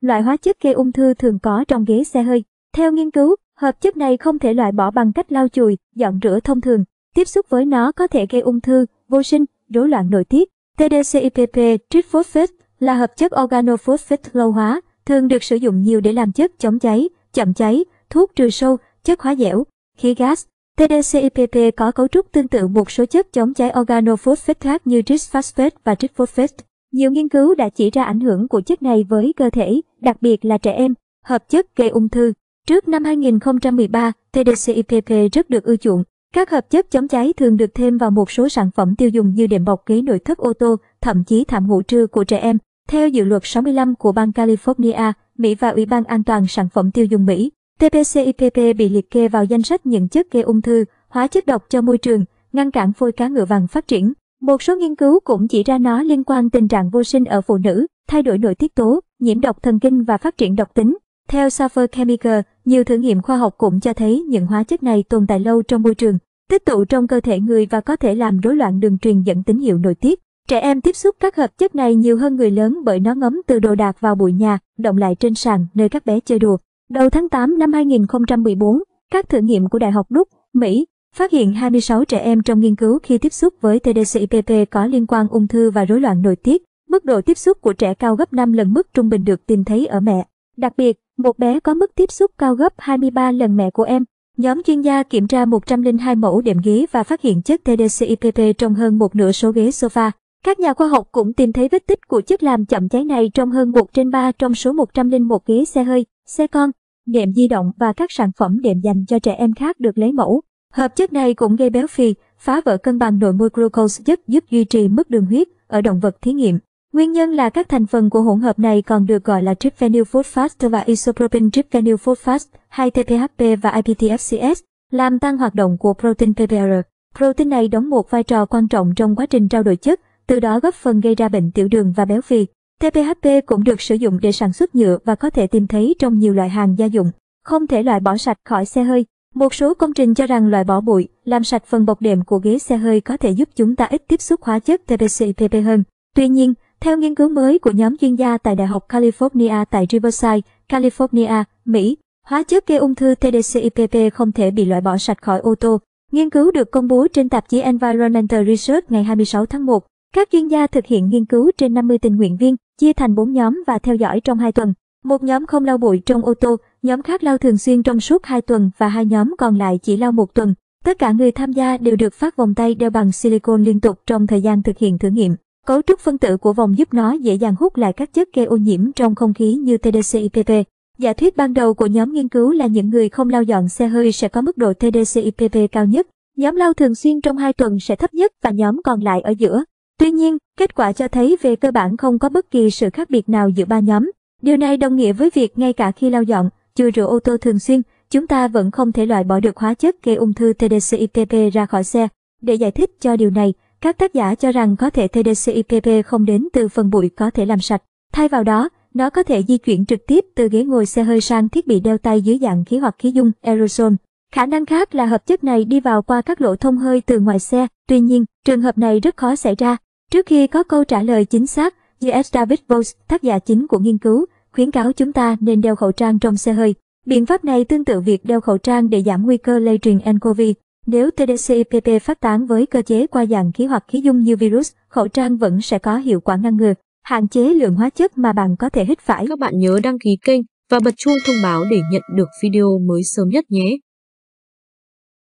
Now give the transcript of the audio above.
Loại hóa chất gây ung thư thường có trong ghế xe hơi. Theo nghiên cứu, hợp chất này không thể loại bỏ bằng cách lau chùi, dọn rửa thông thường. Tiếp xúc với nó có thể gây ung thư, vô sinh, rối loạn nội tiết. TDCIPP triphosphate là hợp chất organophosphate lâu hóa, thường được sử dụng nhiều để làm chất chống cháy, chậm cháy, thuốc trừ sâu, chất hóa dẻo, khí gas. TDCIPP có cấu trúc tương tự một số chất chống cháy organophosphate khác như triphosphate và triphosphate. Nhiều nghiên cứu đã chỉ ra ảnh hưởng của chất này với cơ thể, đặc biệt là trẻ em, hợp chất gây ung thư. Trước năm 2013, TDCIPP rất được ưa chuộng. Các hợp chất chống cháy thường được thêm vào một số sản phẩm tiêu dùng như đệm bọc ghế nội thất ô tô, thậm chí thảm ngủ trưa của trẻ em. Theo dự luật 65 của bang California, Mỹ và Ủy ban An toàn sản phẩm tiêu dùng Mỹ, TPCIPP bị liệt kê vào danh sách những chất gây ung thư, hóa chất độc cho môi trường, ngăn cản phôi cá ngựa vàng phát triển. Một số nghiên cứu cũng chỉ ra nó liên quan tình trạng vô sinh ở phụ nữ, thay đổi nội tiết tố, nhiễm độc thần kinh và phát triển độc tính. Theo Safer Chemical, nhiều thử nghiệm khoa học cũng cho thấy những hóa chất này tồn tại lâu trong môi trường, tích tụ trong cơ thể người và có thể làm rối loạn đường truyền dẫn tín hiệu nội tiết. Trẻ em tiếp xúc các hợp chất này nhiều hơn người lớn bởi nó ngấm từ đồ đạc vào bụi nhà, động lại trên sàn nơi các bé chơi đùa. Đầu tháng 8 năm 2014, các thử nghiệm của Đại học Đúc, Mỹ Phát hiện 26 trẻ em trong nghiên cứu khi tiếp xúc với TDCIPP có liên quan ung thư và rối loạn nội tiết. Mức độ tiếp xúc của trẻ cao gấp 5 lần mức trung bình được tìm thấy ở mẹ. Đặc biệt, một bé có mức tiếp xúc cao gấp 23 lần mẹ của em. Nhóm chuyên gia kiểm tra 102 mẫu đệm ghế và phát hiện chất TDCIPP trong hơn một nửa số ghế sofa. Các nhà khoa học cũng tìm thấy vết tích của chất làm chậm cháy này trong hơn 1 trên 3 trong số 101 ghế xe hơi, xe con, đệm di động và các sản phẩm đệm dành cho trẻ em khác được lấy mẫu. Hợp chất này cũng gây béo phì, phá vỡ cân bằng nội môi glucose giúp giúp duy trì mức đường huyết ở động vật thí nghiệm. Nguyên nhân là các thành phần của hỗn hợp này còn được gọi là triphenylphosphate và isopropyl triphenylphosphate, hay TPHP và IPTFCS, làm tăng hoạt động của protein PPR. Protein này đóng một vai trò quan trọng trong quá trình trao đổi chất, từ đó góp phần gây ra bệnh tiểu đường và béo phì. TPHP cũng được sử dụng để sản xuất nhựa và có thể tìm thấy trong nhiều loại hàng gia dụng, không thể loại bỏ sạch khỏi xe hơi. Một số công trình cho rằng loại bỏ bụi, làm sạch phần bọc đệm của ghế xe hơi có thể giúp chúng ta ít tiếp xúc hóa chất TPC-PP hơn. Tuy nhiên, theo nghiên cứu mới của nhóm chuyên gia tại Đại học California tại Riverside, California, Mỹ, hóa chất gây ung thư TDCIPP không thể bị loại bỏ sạch khỏi ô tô. Nghiên cứu được công bố trên tạp chí Environmental Research ngày 26 tháng 1. Các chuyên gia thực hiện nghiên cứu trên 50 tình nguyện viên, chia thành 4 nhóm và theo dõi trong 2 tuần. Một nhóm không lau bụi trong ô tô, nhóm khác lau thường xuyên trong suốt 2 tuần và hai nhóm còn lại chỉ lau một tuần. Tất cả người tham gia đều được phát vòng tay đeo bằng silicon liên tục trong thời gian thực hiện thử nghiệm. Cấu trúc phân tử của vòng giúp nó dễ dàng hút lại các chất gây ô nhiễm trong không khí như TDCIPP. Giả thuyết ban đầu của nhóm nghiên cứu là những người không lau dọn xe hơi sẽ có mức độ TDCIPP cao nhất, nhóm lau thường xuyên trong 2 tuần sẽ thấp nhất và nhóm còn lại ở giữa. Tuy nhiên, kết quả cho thấy về cơ bản không có bất kỳ sự khác biệt nào giữa ba nhóm. Điều này đồng nghĩa với việc ngay cả khi lau dọn, chưa rửa ô tô thường xuyên, chúng ta vẫn không thể loại bỏ được hóa chất gây ung thư TDCIPP ra khỏi xe. Để giải thích cho điều này, các tác giả cho rằng có thể TDCIPP không đến từ phần bụi có thể làm sạch. Thay vào đó, nó có thể di chuyển trực tiếp từ ghế ngồi xe hơi sang thiết bị đeo tay dưới dạng khí hoặc khí dung aerosol. Khả năng khác là hợp chất này đi vào qua các lỗ thông hơi từ ngoài xe, tuy nhiên, trường hợp này rất khó xảy ra. Trước khi có câu trả lời chính xác, US David Bose, tác giả chính của nghiên cứu, khuyến cáo chúng ta nên đeo khẩu trang trong xe hơi. Biện pháp này tương tự việc đeo khẩu trang để giảm nguy cơ lây truyền nCoV. Nếu TDCPP phát tán với cơ chế qua dạng khí hoặc khí dung như virus, khẩu trang vẫn sẽ có hiệu quả ngăn ngừa, hạn chế lượng hóa chất mà bạn có thể hít phải. Các bạn nhớ đăng ký kênh và bật chuông thông báo để nhận được video mới sớm nhất nhé.